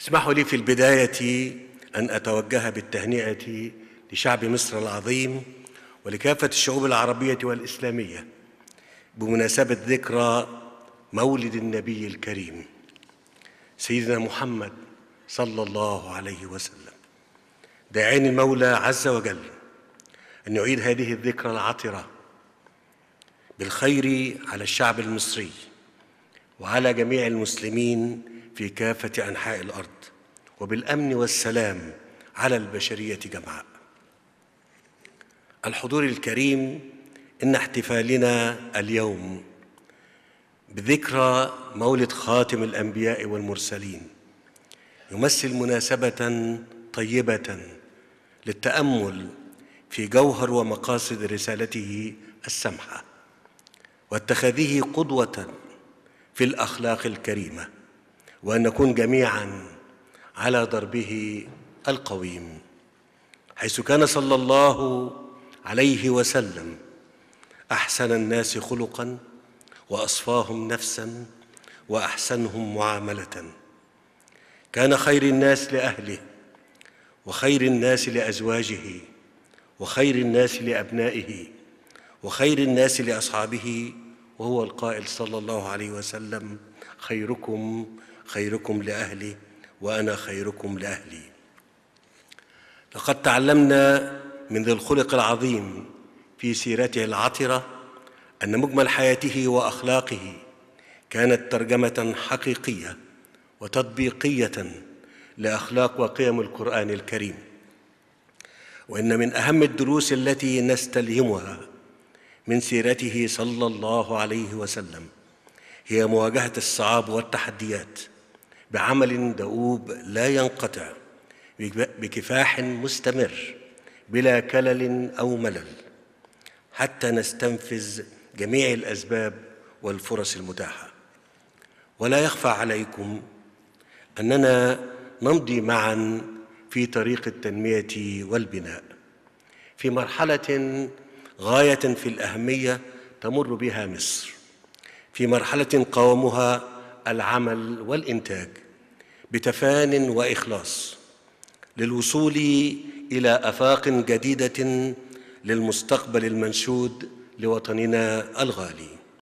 اسمحوا لي في البداية أن أتوجه بالتهنئة لشعب مصر العظيم ولكافة الشعوب العربية والإسلامية بمناسبة ذكرى مولد النبي الكريم سيدنا محمد صلى الله عليه وسلم داعين المولى عز وجل أن يعيد هذه الذكرى العطرة بالخير على الشعب المصري وعلى جميع المسلمين في كافة أنحاء الأرض وبالأمن والسلام على البشرية جمعاء الحضور الكريم إن احتفالنا اليوم بذكرى مولد خاتم الأنبياء والمرسلين يمثل مناسبة طيبة للتأمل في جوهر ومقاصد رسالته السمحة واتخاذه قدوة في الأخلاق الكريمة وأن نكون جميعا على دربه القويم حيث كان صلى الله عليه وسلم أحسن الناس خلقا وأصفاهم نفسا وأحسنهم معاملة كان خير الناس لأهله وخير الناس لأزواجه وخير الناس لأبنائه وخير الناس لأصحابه وهو القائل صلى الله عليه وسلم خيركم خيركم لأهلي وأنا خيركم لأهلي لقد تعلمنا من ذي الخلق العظيم في سيرته العطرة أن مجمل حياته وأخلاقه كانت ترجمة حقيقية وتطبيقية لأخلاق وقيم القرآن الكريم وإن من أهم الدروس التي نستلهمها من سيرته صلى الله عليه وسلم هي مواجهة الصعاب والتحديات بعمل دؤوب لا ينقطع بكفاح مستمر بلا كلل او ملل حتى نستنفذ جميع الاسباب والفرص المتاحه ولا يخفى عليكم اننا نمضي معا في طريق التنميه والبناء في مرحله غايه في الاهميه تمر بها مصر في مرحله قوامها العمل والانتاج بتفان واخلاص للوصول الى افاق جديده للمستقبل المنشود لوطننا الغالي